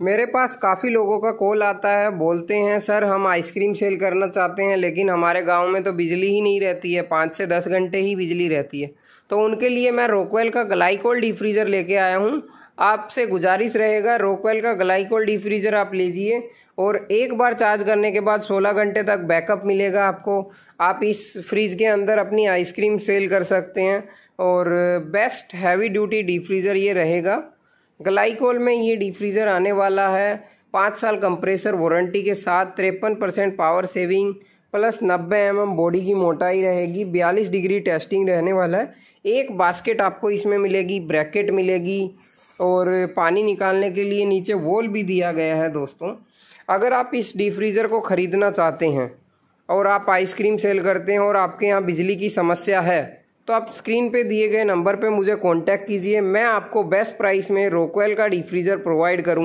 मेरे पास काफ़ी लोगों का कॉल आता है बोलते हैं सर हम आइसक्रीम सेल करना चाहते हैं लेकिन हमारे गांव में तो बिजली ही नहीं रहती है पाँच से दस घंटे ही बिजली रहती है तो उनके लिए मैं रोकवेल का ग्लाइकोल डी फ्रीज़र लेके आया हूँ आपसे गुजारिश रहेगा रोकवेल का ग्लाइकोल डी फ्रीज़र आप लीजिए और एक बार चार्ज करने के बाद सोलह घंटे तक बैकअप मिलेगा आपको आप इस फ्रीज़ के अंदर अपनी आइसक्रीम सेल कर सकते हैं और best heavy duty D freezer ये रहेगा ग्लाइकोल में ये डिफ्रीज़र आने वाला है पाँच साल कंप्रेसर वारंटी के साथ तिरपन परसेंट पावर सेविंग प्लस नब्बे एम एम बॉडी की मोटाई रहेगी बयालीस डिग्री टेस्टिंग रहने वाला है एक बास्केट आपको इसमें मिलेगी ब्रैकेट मिलेगी और पानी निकालने के लिए नीचे वोल भी दिया गया है दोस्तों अगर आप इस डी फ्रीज़र को ख़रीदना चाहते हैं और आप आइसक्रीम सेल करते हैं और आपके यहाँ बिजली की समस्या है तो आप स्क्रीन पे दिए गए नंबर पे मुझे कांटेक्ट कीजिए मैं आपको बेस्ट प्राइस में रोकवेल का डिफ्रीजर प्रोवाइड करूँ